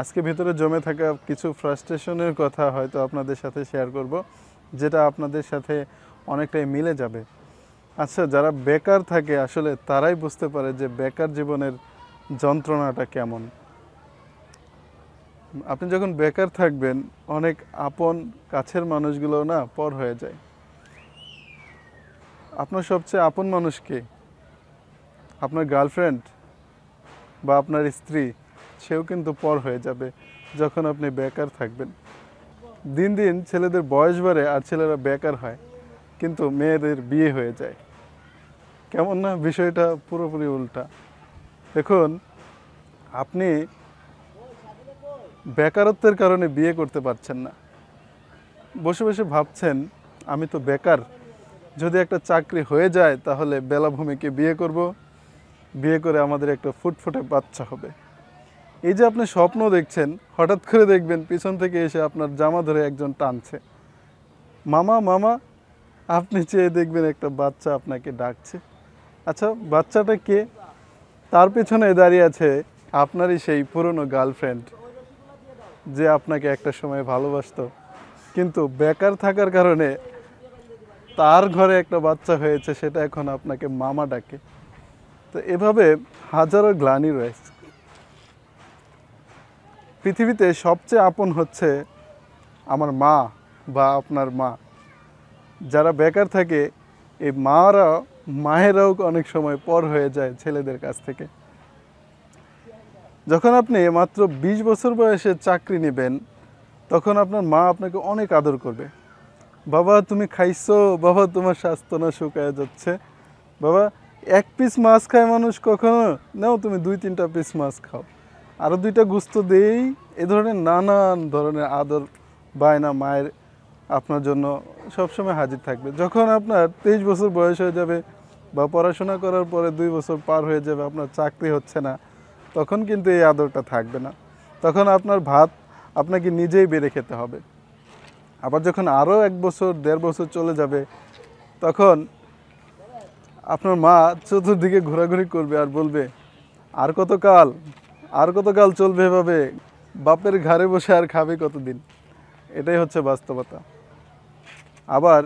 আজকে ভিতরে জমে থাকা কিছু ফ্রাস্ট্রেশনের কথা হয়তো আপনাদের সাথে শেয়ার করব যেটা আপনাদের সাথে অনেকটাই মিলে যাবে আচ্ছা যারা বেকার থাকে আসলে তারাই বুঝতে পারে যে বেকার জীবনের যন্ত্রণাটা কেমন আপনি যখন বেকার থাকবেন অনেক আপন কাছের মানুষগুলো না পর হয়ে যায় আপনার সবচেয়ে আপন মানুষকে আপনার গার্লফ্রেন্ড বা আপনার স্ত্রী সেও কিন্তু পর হয়ে যাবে যখন আপনি বেকার থাকবেন দিন দিন ছেলেদের বয়স বাড়ে আর ছেলেরা বেকার হয় কিন্তু মেয়েদের বিয়ে হয়ে যায় কেমন না বিষয়টা পুরোপুরি উল্টা এখন আপনি বেকারত্বের কারণে বিয়ে করতে পারছেন না বসে বসে ভাবছেন আমি তো বেকার যদি একটা চাকরি হয়ে যায় তাহলে বেলাভূমিকে বিয়ে করব বিয়ে করে আমাদের একটা ফুটফুটে বাচ্চা হবে এই যে আপনি স্বপ্ন দেখছেন হঠাৎ করে দেখবেন পিছন থেকে এসে আপনার জামা ধরে একজন টানছে মামা মামা আপনি চেয়ে দেখবেন একটা বাচ্চা আপনাকে ডাকছে আচ্ছা বাচ্চাটা কে তার পেছনে দাঁড়িয়ে আছে আপনারই সেই পুরনো গার্লফ্রেন্ড যে আপনাকে একটা সময় ভালোবাসত কিন্তু বেকার থাকার কারণে তার ঘরে একটা বাচ্চা হয়েছে সেটা এখন আপনাকে মামা ডাকে তো এভাবে হাজারো গ্লানি রয়েছে পৃথিবীতে সবচেয়ে আপন হচ্ছে আমার মা বা আপনার মা যারা বেকার থাকে এই মারা মায়েরাও অনেক সময় পর হয়ে যায় ছেলেদের কাছ থেকে যখন আপনি মাত্র ২০ বছর বয়সে চাকরি নেবেন তখন আপনার মা আপনাকে অনেক আদর করবে বাবা তুমি খাইছো বাবা তোমার স্বাস্থ্য না শুকায় যাচ্ছে বাবা এক পিস মাছ খায় মানুষ কখনো নাও তুমি দুই তিনটা পিস মাছ খাও আরও দুইটা গুস্ত দেই এ ধরনের নানান ধরনের আদর বায়না মায়ের আপনার জন্য সবসময় হাজির থাকবে যখন আপনার তেইশ বছর বয়স হয়ে যাবে বা পড়াশোনা করার পরে দুই বছর পার হয়ে যাবে আপনার চাকরি হচ্ছে না তখন কিন্তু এই আদরটা থাকবে না তখন আপনার ভাত আপনাকে নিজেই বেড়ে খেতে হবে আবার যখন আরও এক বছর দেড় বছর চলে যাবে তখন আপনার মা চতুর্দিকে ঘোরাঘুরি করবে আর বলবে আর কতকাল আর কতকাল চলবে এভাবে বাপের ঘাড়ে বসে আর খাবে কতদিন এটাই হচ্ছে বাস্তবতা আবার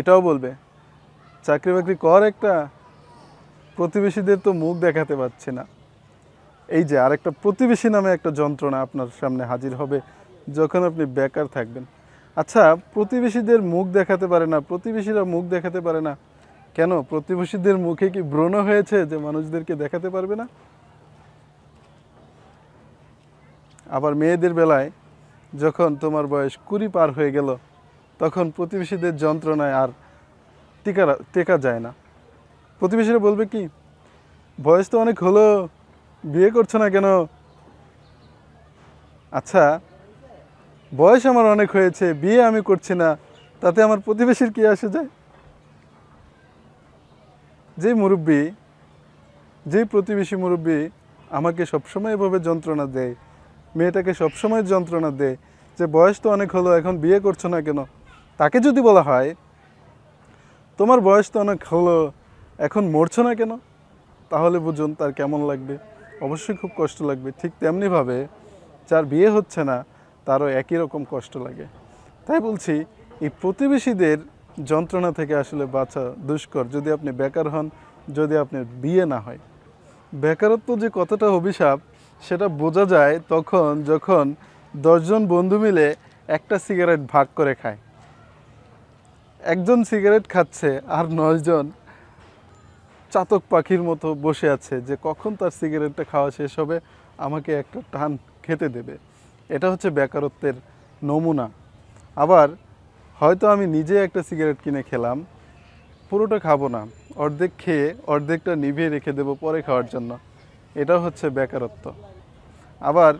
এটাও বলবে চাকরি বাকরি কর একটা প্রতিবেশীদের তো মুখ দেখাতে পারছে না এই যে আর একটা প্রতিবেশী নামে একটা যন্ত্রণা আপনার সামনে হাজির হবে যখন আপনি বেকার থাকবেন আচ্ছা প্রতিবেশীদের মুখ দেখাতে পারে না প্রতিবেশীরা মুখ দেখাতে পারে না কেন প্রতিবেশীদের মুখে কি ব্রণ হয়েছে যে মানুষদেরকে দেখাতে পারবে না আবার মেয়েদের বেলায় যখন তোমার বয়স কুড়ি পার হয়ে গেল তখন প্রতিবেশীদের যন্ত্রণায় আর টিকা টেকা যায় না প্রতিবেশীরা বলবে কি বয়স তো অনেক হলো বিয়ে করছো না কেন আচ্ছা বয়স আমার অনেক হয়েছে বিয়ে আমি করছি না তাতে আমার প্রতিবেশীর কি আসে যায় যে মুরব্বী যে প্রতিবেশী মুরব্বী আমাকে সবসময় এভাবে যন্ত্রণা দেয় মেয়েটাকে সবসময় যন্ত্রণা দেয় যে বয়স তো অনেক হলো এখন বিয়ে করছো না কেন তাকে যদি বলা হয় তোমার বয়স তো অনেক হলো এখন মরছো না কেন তাহলে বুঝুন তার কেমন লাগবে অবশ্যই খুব কষ্ট লাগবে ঠিক তেমনিভাবে যার বিয়ে হচ্ছে না তারও একই রকম কষ্ট লাগে তাই বলছি এই প্রতিবেশীদের যন্ত্রণা থেকে আসলে বাঁচা দুষ্কর যদি আপনি বেকার হন যদি আপনার বিয়ে না হয় বেকারত্ব যে কতটা অভিশাপ সেটা বোঝা যায় তখন যখন দশজন বন্ধু মিলে একটা সিগারেট ভাগ করে খায় একজন সিগারেট খাচ্ছে আর নয়জন চাতক পাখির মতো বসে আছে যে কখন তার সিগারেটটা খাওয়া শেষ হবে আমাকে একটা টান খেতে দেবে এটা হচ্ছে বেকারত্বের নমুনা আবার হয়তো আমি নিজে একটা সিগারেট কিনে খেলাম পুরোটা খাবো না অর্ধেক খেয়ে অর্ধেকটা নিভিয়ে রেখে দেবো পরে খাওয়ার জন্য এটা হচ্ছে বেকারত্ব আবার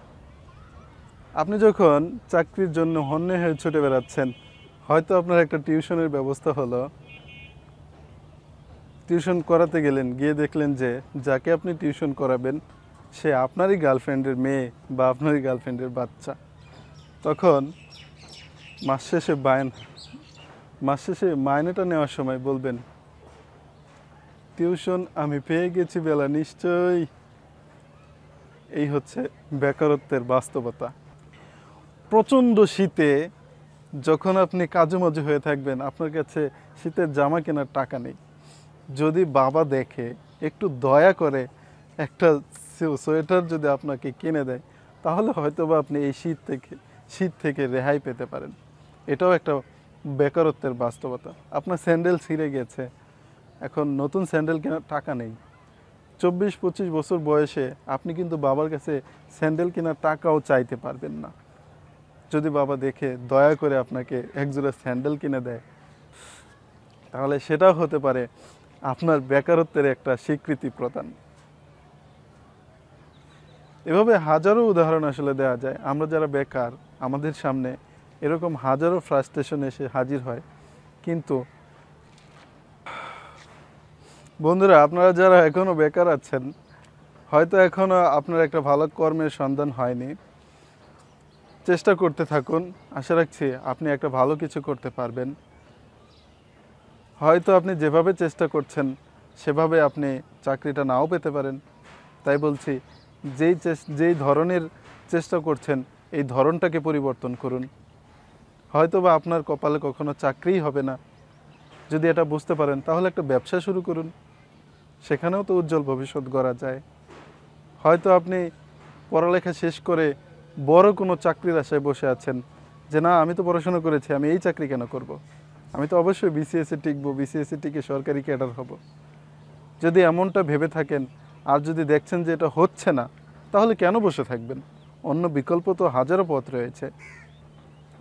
আপনি যখন চাকরির জন্য হন্যে হয়ে ছুটে বেড়াচ্ছেন হয়তো আপনার একটা টিউশনের ব্যবস্থা হলো টিউশন করাতে গেলেন গিয়ে দেখলেন যে যাকে আপনি টিউশন করাবেন সে আপনারই গার্লফ্রেন্ডের মেয়ে বা আপনারই গার্লফ্রেন্ডের বাচ্চা তখন মাস শেষে বায়ন মাস শেষে মাইনেটা নেওয়ার সময় বলবেন টিউশন আমি পেয়ে গেছি বেলা নিশ্চয়ই এই হচ্ছে বেকারত্বের বাস্তবতা প্রচণ্ড শীতে যখন আপনি কাজুমাজু হয়ে থাকবেন আপনার কাছে শীতের জামা কেনার টাকা নেই যদি বাবা দেখে একটু দয়া করে একটা সোয়েটার যদি আপনাকে কিনে দেয় তাহলে হয়তো বা আপনি এই শীত থেকে শীত থেকে রেহাই পেতে পারেন এটাও একটা বেকারত্বের বাস্তবতা আপনার স্যান্ডেল ছিঁড়ে গেছে এখন নতুন স্যান্ডেল কেনার টাকা নেই চব্বিশ পঁচিশ বছর বয়সে আপনি কিন্তু বাবার কাছে স্যান্ডেল কেনার টাকাও চাইতে পারবেন না যদি বাবা দেখে দয়া করে আপনাকে একজোড়া স্যান্ডেল কিনে দেয় তাহলে সেটাও হতে পারে আপনার বেকারত্বের একটা স্বীকৃতি প্রদান এভাবে হাজারো উদাহরণ আসলে দেওয়া যায় আমরা যারা বেকার আমাদের সামনে এরকম হাজারো ফ্রাস্ট্রেশন এসে হাজির হয় কিন্তু বন্ধুরা আপনারা যারা এখনও বেকার আছেন হয়তো এখনও আপনার একটা ভালো কর্মের সন্ধান হয়নি চেষ্টা করতে থাকুন আশা রাখছি আপনি একটা ভালো কিছু করতে পারবেন হয়তো আপনি যেভাবে চেষ্টা করছেন সেভাবে আপনি চাকরিটা নাও পেতে পারেন তাই বলছি যেই যেই ধরনের চেষ্টা করছেন এই ধরনটাকে পরিবর্তন করুন হয়তো বা আপনার কপালে কখনো চাকরিই হবে না যদি এটা বুঝতে পারেন তাহলে একটা ব্যবসা শুরু করুন সেখানেও তো উজ্জ্বল ভবিষ্যৎ গড়া যায় হয়তো আপনি পড়ালেখা শেষ করে বড় কোনো চাকরির আশায় বসে আছেন যে না আমি তো পড়াশোনা করেছি আমি এই চাকরি কেন করব। আমি তো অবশ্যই বিসিএসে টিকবো বিসিএসে টিকে সরকারি ক্যাডার হব যদি এমনটা ভেবে থাকেন আর যদি দেখছেন যে এটা হচ্ছে না তাহলে কেন বসে থাকবেন অন্য বিকল্প তো হাজারো পথ রয়েছে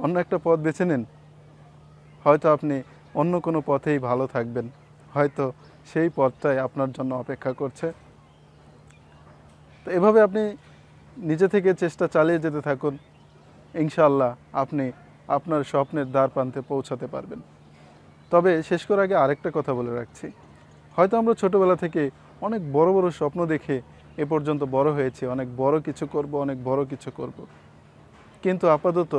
অন্য একটা পথ বেছে নিন হয়তো আপনি অন্য কোনো পথেই ভালো থাকবেন হয়তো সেই পথটাই আপনার জন্য অপেক্ষা করছে তো এভাবে আপনি নিজে থেকে চেষ্টা চালিয়ে যেতে থাকুন ইনশাল্লাহ আপনি আপনার স্বপ্নের দ্বার প্রান্তে পৌঁছাতে পারবেন তবে শেষ করার আগে আরেকটা কথা বলে রাখছি হয়তো আমরা ছোটোবেলা থেকে অনেক বড় বড় স্বপ্ন দেখে এ পর্যন্ত বড় হয়েছে অনেক বড় কিছু করব অনেক বড় কিছু করব। কিন্তু আপাতত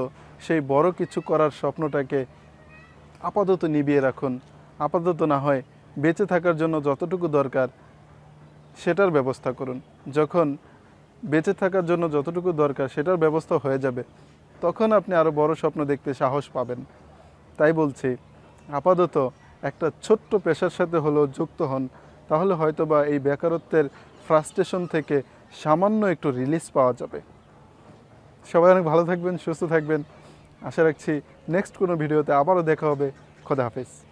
সেই বড় কিছু করার স্বপ্নটাকে আপাতত নিবিয়ে রাখুন আপাতত না হয় বেঁচে থাকার জন্য যতটুকু দরকার সেটার ব্যবস্থা করুন যখন বেঁচে থাকার জন্য যতটুকু দরকার সেটার ব্যবস্থা হয়ে যাবে তখন আপনি আরও বড় স্বপ্ন দেখতে সাহস পাবেন তাই বলছি আপাতত একটা ছোট্ট পেশার সাথে হলেও যুক্ত হন তাহলে হয়তো বা এই বেকারত্বের ফ্রাস্ট্রেশন থেকে সামান্য একটু রিলিজ পাওয়া যাবে সবাই অনেক ভালো থাকবেন সুস্থ থাকবেন আশা রাখছি নেক্সট কোনো ভিডিওতে আবারও দেখা হবে খোদা হাফেজ